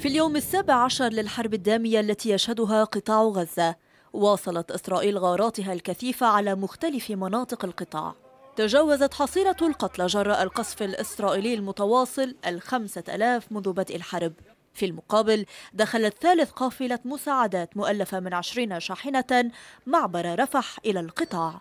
في اليوم السابع عشر للحرب الدامية التي يشهدها قطاع غزة واصلت إسرائيل غاراتها الكثيفة على مختلف مناطق القطاع تجاوزت حصيلة القتلى جراء القصف الإسرائيلي المتواصل الخمسة ألاف منذ بدء الحرب في المقابل دخلت ثالث قافلة مساعدات مؤلفة من عشرين شاحنة معبر رفح إلى القطاع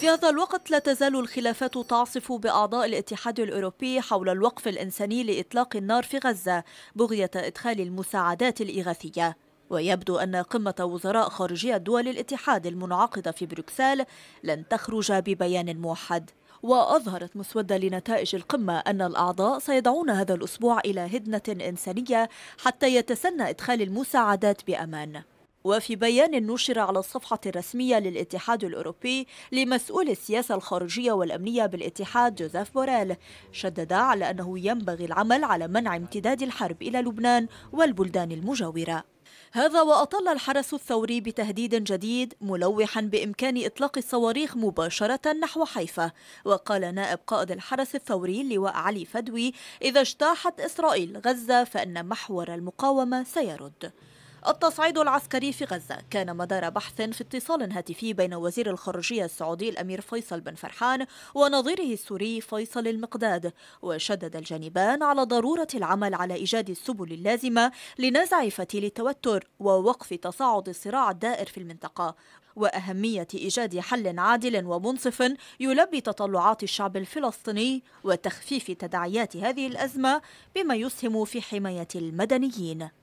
في هذا الوقت لا تزال الخلافات تعصف بأعضاء الاتحاد الأوروبي حول الوقف الإنساني لإطلاق النار في غزة بغية إدخال المساعدات الإغاثية ويبدو أن قمة وزراء خارجية دول الاتحاد المنعقدة في بروكسل لن تخرج ببيان موحد وأظهرت مسودة لنتائج القمة أن الأعضاء سيدعون هذا الأسبوع إلى هدنة إنسانية حتى يتسنى إدخال المساعدات بأمان وفي بيان نشر على الصفحة الرسمية للاتحاد الأوروبي لمسؤول السياسة الخارجية والأمنية بالاتحاد جوزيف بوريل شدد على أنه ينبغي العمل على منع امتداد الحرب إلى لبنان والبلدان المجاورة هذا وأطل الحرس الثوري بتهديد جديد ملوحا بإمكان إطلاق الصواريخ مباشرة نحو حيفا وقال نائب قائد الحرس الثوري اللواء علي فدوي إذا اجتاحت إسرائيل غزة فإن محور المقاومة سيرد التصعيد العسكري في غزة كان مدار بحث في اتصال هاتفي بين وزير الخارجية السعودي الأمير فيصل بن فرحان ونظيره السوري فيصل المقداد وشدد الجانبان على ضرورة العمل على إيجاد السبل اللازمة لنزع فتيل التوتر ووقف تصاعد الصراع الدائر في المنطقة وأهمية إيجاد حل عادل ومنصف يلبي تطلعات الشعب الفلسطيني وتخفيف تداعيات هذه الأزمة بما يسهم في حماية المدنيين